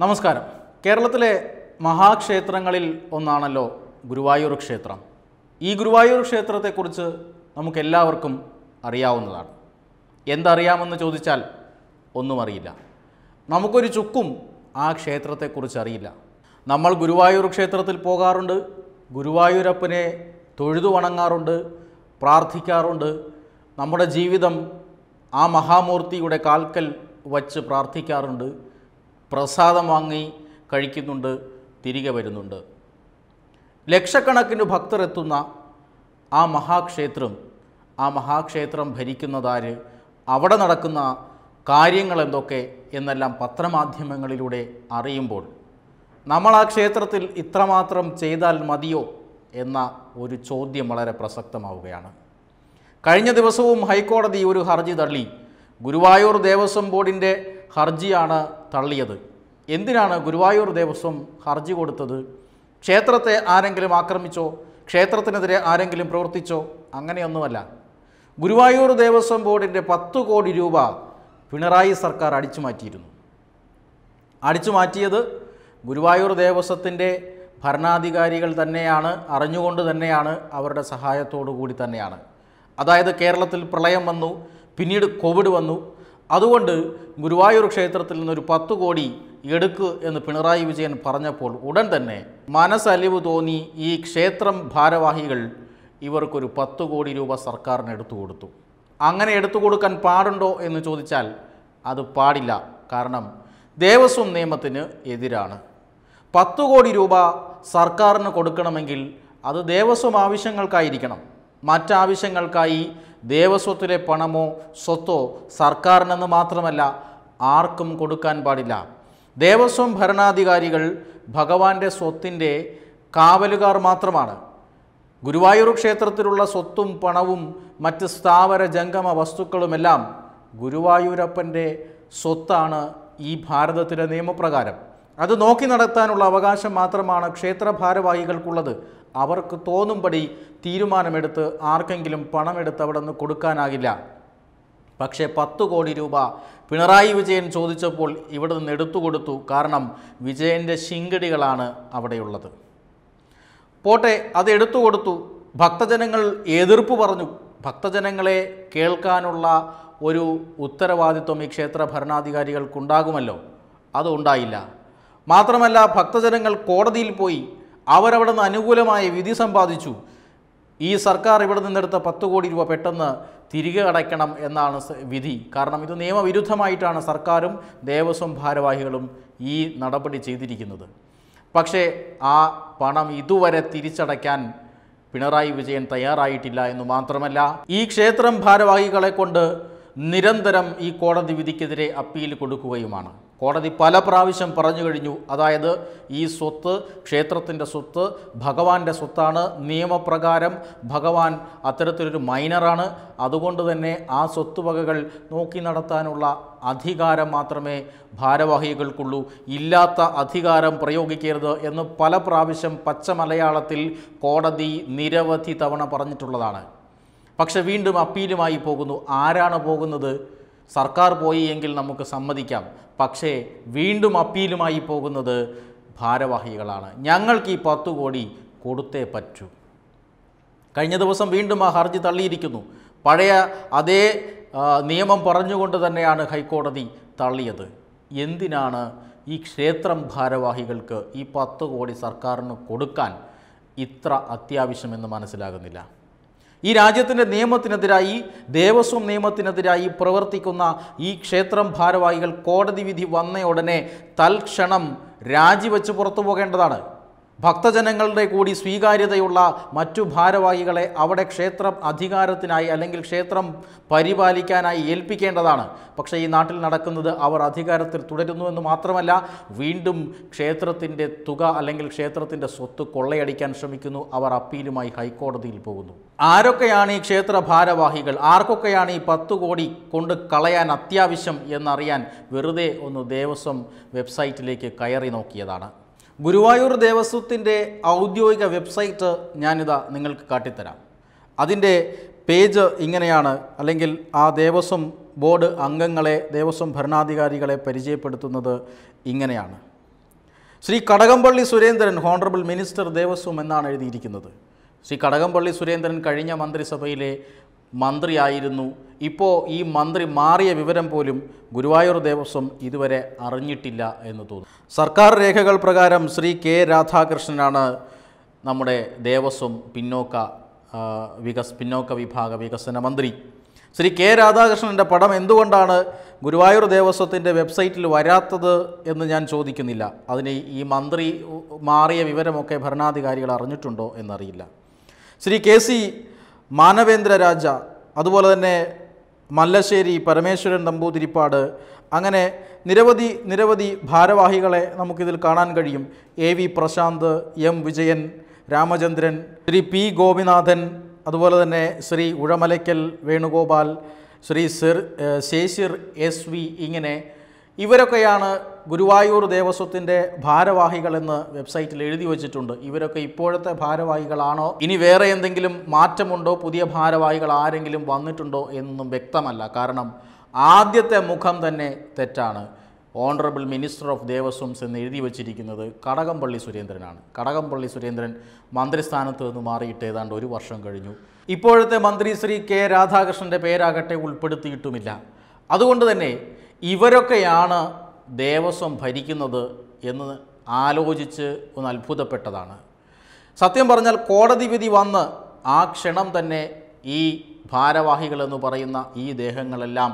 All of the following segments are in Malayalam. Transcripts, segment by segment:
നമസ്കാരം കേരളത്തിലെ മഹാക്ഷേത്രങ്ങളിൽ ഒന്നാണല്ലോ ഗുരുവായൂർ ക്ഷേത്രം ഈ ഗുരുവായൂർ ക്ഷേത്രത്തെക്കുറിച്ച് നമുക്കെല്ലാവർക്കും അറിയാവുന്നതാണ് എന്തറിയാമെന്ന് ചോദിച്ചാൽ ഒന്നും അറിയില്ല നമുക്കൊരു ചുക്കും ആ ക്ഷേത്രത്തെക്കുറിച്ച് അറിയില്ല നമ്മൾ ഗുരുവായൂർ ക്ഷേത്രത്തിൽ പോകാറുണ്ട് ഗുരുവായൂരപ്പനെ തൊഴുതു വണങ്ങാറുണ്ട് പ്രാർത്ഥിക്കാറുണ്ട് നമ്മുടെ ജീവിതം ആ മഹാമൂർത്തിയുടെ കാൽക്കൽ വച്ച് പ്രാർത്ഥിക്കാറുണ്ട് പ്രസാദം വാങ്ങി കഴിക്കുന്നുണ്ട് തിരികെ വരുന്നുണ്ട് ലക്ഷക്കണക്കിന് ഭക്തർ എത്തുന്ന ആ മഹാക്ഷേത്രം ആ മഹാക്ഷേത്രം ഭരിക്കുന്നതാര് അവിടെ നടക്കുന്ന കാര്യങ്ങൾ എന്തൊക്കെ എന്നെല്ലാം പത്രമാധ്യമങ്ങളിലൂടെ അറിയുമ്പോൾ നമ്മൾ ആ ക്ഷേത്രത്തിൽ ഇത്രമാത്രം ചെയ്താൽ മതിയോ എന്ന ഒരു ചോദ്യം വളരെ പ്രസക്തമാവുകയാണ് കഴിഞ്ഞ ദിവസവും ഹൈക്കോടതി ഒരു ഹർജി തള്ളി ഗുരുവായൂർ ദേവസ്വം ബോർഡിൻ്റെ ഹർജിയാണ് തള്ളിയത് എന്തിനാണ് ഗുരുവായൂർ ദേവസ്വം ഹർജി കൊടുത്തത് ക്ഷേത്രത്തെ ആരെങ്കിലും ആക്രമിച്ചോ ക്ഷേത്രത്തിനെതിരെ ആരെങ്കിലും പ്രവർത്തിച്ചോ അങ്ങനെയൊന്നുമല്ല ഗുരുവായൂർ ദേവസ്വം ബോർഡിൻ്റെ പത്ത് കോടി രൂപ പിണറായി സർക്കാർ അടിച്ചു മാറ്റിയിരുന്നു അടിച്ചു മാറ്റിയത് ഗുരുവായൂർ ദേവസ്വത്തിൻ്റെ ഭരണാധികാരികൾ തന്നെയാണ് അറിഞ്ഞുകൊണ്ട് തന്നെയാണ് അവരുടെ സഹായത്തോടു കൂടി തന്നെയാണ് അതായത് കേരളത്തിൽ പ്രളയം വന്നു പിന്നീട് കോവിഡ് വന്നു അതുകൊണ്ട് ഗുരുവായൂർ ക്ഷേത്രത്തിൽ നിന്നൊരു പത്ത് കോടി എടുക്ക് എന്ന് പിണറായി വിജയൻ പറഞ്ഞപ്പോൾ ഉടൻ തന്നെ മനസ്സലിവ് തോന്നി ഈ ക്ഷേത്രം ഭാരവാഹികൾ ഇവർക്കൊരു പത്ത് കോടി രൂപ സർക്കാരിന് എടുത്തു കൊടുത്തു അങ്ങനെ എടുത്തു കൊടുക്കാൻ പാടുണ്ടോ എന്ന് ചോദിച്ചാൽ അത് പാടില്ല കാരണം ദേവസ്വം നിയമത്തിന് എതിരാണ് പത്ത് കോടി രൂപ സർക്കാരിന് കൊടുക്കണമെങ്കിൽ അത് ദേവസ്വം ആവശ്യങ്ങൾക്കായിരിക്കണം മറ്റാവശ്യങ്ങൾക്കായി ദേവസ്വത്തിലെ പണമോ സ്വത്തോ സർക്കാരിനെന്ന് മാത്രമല്ല ആർക്കും കൊടുക്കാൻ പാടില്ല ദേവസ്വം ഭരണാധികാരികൾ ഭഗവാന്റെ സ്വത്തിൻ്റെ കാവലുകാർ മാത്രമാണ് ഗുരുവായൂർ ക്ഷേത്രത്തിലുള്ള സ്വത്തും പണവും മറ്റ് സ്ഥാവര ജംഗമ വസ്തുക്കളുമെല്ലാം ഗുരുവായൂരപ്പൻ്റെ സ്വത്താണ് ഈ ഭാരതത്തിലെ നിയമപ്രകാരം അത് നോക്കി നടത്താനുള്ള അവകാശം മാത്രമാണ് ക്ഷേത്ര ഭാരവാഹികൾക്കുള്ളത് അവർക്ക് തോന്നുംപടി തീരുമാനമെടുത്ത് ആർക്കെങ്കിലും പണമെടുത്ത് അവിടെ നിന്ന് കൊടുക്കാനാകില്ല പക്ഷേ പത്ത് കോടി രൂപ പിണറായി വിജയൻ ചോദിച്ചപ്പോൾ ഇവിടെ നിന്ന് എടുത്തു കൊടുത്തു കാരണം വിജയൻ്റെ ശിങ്കടികളാണ് അവിടെയുള്ളത് പോട്ടെ അത് എടുത്തു കൊടുത്തു ഭക്തജനങ്ങൾ എതിർപ്പ് പറഞ്ഞു ഭക്തജനങ്ങളെ കേൾക്കാനുള്ള ഒരു ഉത്തരവാദിത്വം ഈ ക്ഷേത്ര ഭരണാധികാരികൾക്കുണ്ടാകുമല്ലോ അതുണ്ടായില്ല മാത്രമല്ല ഭക്തജനങ്ങൾ കോടതിയിൽ പോയി അവരവിടെ നിന്ന് അനുകൂലമായ വിധി സമ്പാദിച്ചു ഈ സർക്കാർ ഇവിടെ നിന്നെടുത്ത പത്ത് കോടി രൂപ പെട്ടെന്ന് തിരികെ അടയ്ക്കണം എന്നാണ് വിധി കാരണം ഇത് നിയമവിരുദ്ധമായിട്ടാണ് സർക്കാരും ദേവസ്വം ഭാരവാഹികളും ഈ നടപടി ചെയ്തിരിക്കുന്നത് പക്ഷേ ആ പണം ഇതുവരെ തിരിച്ചടയ്ക്കാൻ പിണറായി വിജയൻ തയ്യാറായിട്ടില്ല എന്ന് മാത്രമല്ല ഈ ക്ഷേത്രം ഭാരവാഹികളെ കൊണ്ട് നിരന്തരം ഈ കോടതി വിധിക്കെതിരെ അപ്പീൽ കൊടുക്കുകയുമാണ് കോടതി പല പ്രാവശ്യം പറഞ്ഞു കഴിഞ്ഞു അതായത് ഈ സ്വത്ത് ക്ഷേത്രത്തിൻ്റെ സ്വത്ത് ഭഗവാന്റെ സ്വത്താണ് നിയമപ്രകാരം ഭഗവാൻ അത്തരത്തിലൊരു മൈനറാണ് അതുകൊണ്ട് തന്നെ ആ വകകൾ നോക്കി നടത്താനുള്ള അധികാരം മാത്രമേ ഭാരവാഹികൾക്കുള്ളൂ ഇല്ലാത്ത അധികാരം പ്രയോഗിക്കരുത് എന്ന് പല പ്രാവശ്യം പച്ച മലയാളത്തിൽ കോടതി നിരവധി തവണ പറഞ്ഞിട്ടുള്ളതാണ് പക്ഷെ വീണ്ടും അപ്പീലുമായി പോകുന്നു ആരാണ് പോകുന്നത് സർക്കാർ പോയി എങ്കിൽ നമുക്ക് സമ്മതിക്കാം പക്ഷേ വീണ്ടും അപ്പീലുമായി പോകുന്നത് ഭാരവാഹികളാണ് ഞങ്ങൾക്ക് ഈ പത്ത് കോടി കൊടുത്തേ പറ്റൂ കഴിഞ്ഞ ദിവസം വീണ്ടും ആ ഹർജി തള്ളിയിരിക്കുന്നു പഴയ അതേ നിയമം പറഞ്ഞുകൊണ്ട് തന്നെയാണ് ഹൈക്കോടതി തള്ളിയത് എന്തിനാണ് ഈ ക്ഷേത്രം ഭാരവാഹികൾക്ക് ഈ പത്ത് കോടി സർക്കാരിന് കൊടുക്കാൻ ഇത്ര അത്യാവശ്യമെന്ന് മനസ്സിലാകുന്നില്ല ഈ രാജ്യത്തിൻ്റെ നിയമത്തിനെതിരായി ദേവസ്വം നിയമത്തിനെതിരായി പ്രവർത്തിക്കുന്ന ഈ ക്ഷേത്രം ഭാരവാഹികൾ കോടതി വിധി വന്ന ഉടനെ തൽക്ഷണം രാജിവെച്ച് പുറത്തു പോകേണ്ടതാണ് ഭക്തജനങ്ങളുടെ കൂടി സ്വീകാര്യതയുള്ള മറ്റു ഭാരവാഹികളെ അവിടെ ക്ഷേത്രം അധികാരത്തിനായി അല്ലെങ്കിൽ ക്ഷേത്രം പരിപാലിക്കാനായി ഏൽപ്പിക്കേണ്ടതാണ് പക്ഷേ ഈ നാട്ടിൽ നടക്കുന്നത് അവർ അധികാരത്തിൽ തുടരുന്നു എന്ന് മാത്രമല്ല വീണ്ടും ക്ഷേത്രത്തിൻ്റെ തുക അല്ലെങ്കിൽ ക്ഷേത്രത്തിൻ്റെ സ്വത്ത് കൊള്ളയടിക്കാൻ ശ്രമിക്കുന്നു അവർ അപ്പീലുമായി ഹൈക്കോടതിയിൽ പോകുന്നു ആരൊക്കെയാണ് ഈ ക്ഷേത്ര ഭാരവാഹികൾ ആർക്കൊക്കെയാണ് ഈ പത്ത് കോടി കൊണ്ട് കളയാൻ അത്യാവശ്യം എന്നറിയാൻ വെറുതെ ഒന്ന് ദേവസ്വം വെബ്സൈറ്റിലേക്ക് കയറി നോക്കിയതാണ് ഗുരുവായൂർ ദേവസ്വത്തിൻ്റെ ഔദ്യോഗിക വെബ്സൈറ്റ് ഞാനിതാ നിങ്ങൾക്ക് കാട്ടിത്തരാം അതിൻ്റെ പേജ് ഇങ്ങനെയാണ് അല്ലെങ്കിൽ ആ ദേവസ്വം ബോർഡ് അംഗങ്ങളെ ദേവസ്വം ഭരണാധികാരികളെ പരിചയപ്പെടുത്തുന്നത് ഇങ്ങനെയാണ് ശ്രീ കടകംപള്ളി സുരേന്ദ്രൻ ഹോണറബിൾ മിനിസ്റ്റർ ദേവസ്വം എന്നാണ് എഴുതിയിരിക്കുന്നത് ശ്രീ കടകംപള്ളി സുരേന്ദ്രൻ കഴിഞ്ഞ മന്ത്രിസഭയിലെ മന്ത്രിയായിരുന്നു ഇപ്പോൾ ഈ മന്ത്രി മാറിയ വിവരം പോലും ഗുരുവായൂർ ദേവസ്വം ഇതുവരെ അറിഞ്ഞിട്ടില്ല എന്ന് തോന്നുന്നു സർക്കാർ രേഖകൾ പ്രകാരം ശ്രീ കെ രാധാകൃഷ്ണനാണ് നമ്മുടെ ദേവസ്വം പിന്നോക്ക വികസ് പിന്നോക്ക വിഭാഗ വികസന മന്ത്രി ശ്രീ കെ രാധാകൃഷ്ണൻ്റെ പടം എന്തുകൊണ്ടാണ് ഗുരുവായൂർ ദേവസ്വത്തിൻ്റെ വെബ്സൈറ്റിൽ വരാത്തത് എന്ന് ഞാൻ ചോദിക്കുന്നില്ല അതിന് ഈ മന്ത്രി മാറിയ വിവരമൊക്കെ ഭരണാധികാരികൾ അറിഞ്ഞിട്ടുണ്ടോ എന്നറിയില്ല ശ്രീ കെ സി മാനവേന്ദ്ര രാജ അതുപോലെ തന്നെ മല്ലശ്ശേരി പരമേശ്വരൻ നമ്പൂതിരിപ്പാട് അങ്ങനെ നിരവധി നിരവധി ഭാരവാഹികളെ നമുക്കിതിൽ കാണാൻ കഴിയും A V Prasanth M Vijayan Ramachandran Shri P Gopinathan അതുപോലെ തന്നെ ശ്രീ ഉഴമലയ്ക്കൽ വേണുഗോപാൽ ശ്രീ സിർ ശേഷിർ എസ് വി ഇങ്ങനെ ഇവരൊക്കെയാണ് ഗുരുവായൂർ ദേവസ്വത്തിൻ്റെ ഭാരവാഹികളെന്ന് വെബ്സൈറ്റിൽ എഴുതി വച്ചിട്ടുണ്ട് ഇവരൊക്കെ ഇപ്പോഴത്തെ ഭാരവാഹികളാണോ ഇനി വേറെ എന്തെങ്കിലും മാറ്റമുണ്ടോ പുതിയ ഭാരവാഹികൾ ആരെങ്കിലും വന്നിട്ടുണ്ടോ എന്നൊന്നും വ്യക്തമല്ല കാരണം ആദ്യത്തെ മുഖം തന്നെ തെറ്റാണ് ഓണറബിൾ മിനിസ്റ്റർ ഓഫ് ദേവസ്വംസ് എന്ന് എഴുതി വച്ചിരിക്കുന്നത് കടകംപള്ളി സുരേന്ദ്രനാണ് കടകംപള്ളി സുരേന്ദ്രൻ മന്ത്രിസ്ഥാനത്ത് നിന്ന് മാറിയിട്ട് ഏതാണ്ട് ഒരു വർഷം കഴിഞ്ഞു ഇപ്പോഴത്തെ മന്ത്രി ശ്രീ കെ രാധാകൃഷ്ണൻ്റെ പേരാകട്ടെ ഉൾപ്പെടുത്തിയിട്ടുമില്ല അതുകൊണ്ട് തന്നെ ഇവരൊക്കെയാണ് ദേവസ്വം ഭരിക്കുന്നത് എന്ന് ആലോചിച്ച് ഒന്ന് അത്ഭുതപ്പെട്ടതാണ് സത്യം പറഞ്ഞാൽ കോടതി വിധി വന്ന് ആ ക്ഷണം തന്നെ ഈ ഭാരവാഹികളെന്ന് പറയുന്ന ഈ ദേഹങ്ങളെല്ലാം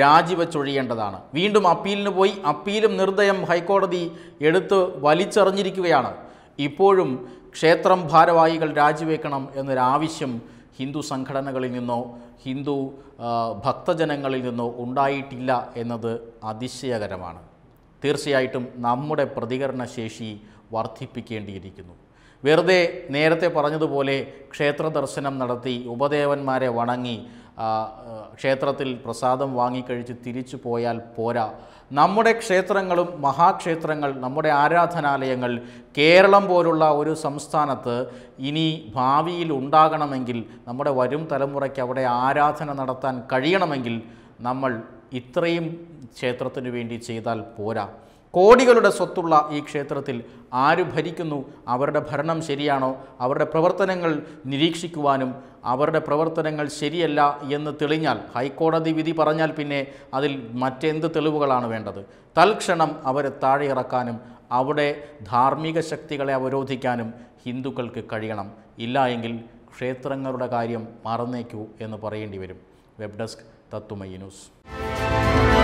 രാജിവെച്ചൊഴിയേണ്ടതാണ് വീണ്ടും അപ്പീലിന് പോയി അപ്പീലും നിർദ്ദയം ഹൈക്കോടതി എടുത്ത് വലിച്ചെറിഞ്ഞിരിക്കുകയാണ് ഇപ്പോഴും ക്ഷേത്രം ഭാരവാഹികൾ രാജിവെക്കണം എന്നൊരാവശ്യം ഹിന്ദു സംഘടനകളിൽ നിന്നോ ഹിന്ദു ഭക്തജനങ്ങളിൽ നിന്നോ ഉണ്ടായിട്ടില്ല എന്നത് അതിശയകരമാണ് തീർച്ചയായിട്ടും നമ്മുടെ പ്രതികരണശേഷി വർദ്ധിപ്പിക്കേണ്ടിയിരിക്കുന്നു വെറുതെ നേരത്തെ പറഞ്ഞതുപോലെ ക്ഷേത്ര ദർശനം നടത്തി ഉപദേവന്മാരെ വണങ്ങി ക്ഷേത്രത്തിൽ പ്രസാദം വാങ്ങിക്കഴിച്ച് തിരിച്ചു പോയാൽ പോരാ നമ്മുടെ ക്ഷേത്രങ്ങളും മഹാക്ഷേത്രങ്ങൾ നമ്മുടെ ആരാധനാലയങ്ങൾ കേരളം പോലുള്ള ഒരു സംസ്ഥാനത്ത് ഇനി ഭാവിയിൽ ഉണ്ടാകണമെങ്കിൽ നമ്മുടെ വരും തലമുറയ്ക്ക് അവിടെ ആരാധന നടത്താൻ കഴിയണമെങ്കിൽ നമ്മൾ ഇത്രയും ക്ഷേത്രത്തിനു വേണ്ടി ചെയ്താൽ പോരാ കോടികളുടെ സ്വത്തുള്ള ഈ ക്ഷേത്രത്തിൽ ആര് ഭരിക്കുന്നു അവരുടെ ഭരണം ശരിയാണോ അവരുടെ പ്രവർത്തനങ്ങൾ നിരീക്ഷിക്കുവാനും അവരുടെ പ്രവർത്തനങ്ങൾ ശരിയല്ല എന്ന് തെളിഞ്ഞാൽ ഹൈക്കോടതി വിധി പറഞ്ഞാൽ പിന്നെ അതിൽ മറ്റെന്ത് തെളിവുകളാണ് വേണ്ടത് തൽക്ഷണം അവരെ താഴെ ഇറക്കാനും അവിടെ ധാർമ്മിക ശക്തികളെ അവരോധിക്കാനും ഹിന്ദുക്കൾക്ക് കഴിയണം ഇല്ല എങ്കിൽ ക്ഷേത്രങ്ങളുടെ കാര്യം മറന്നേക്കൂ എന്ന് പറയേണ്ടി വരും വെബ് ഡെസ്ക് തത്തുമയി ന്യൂസ്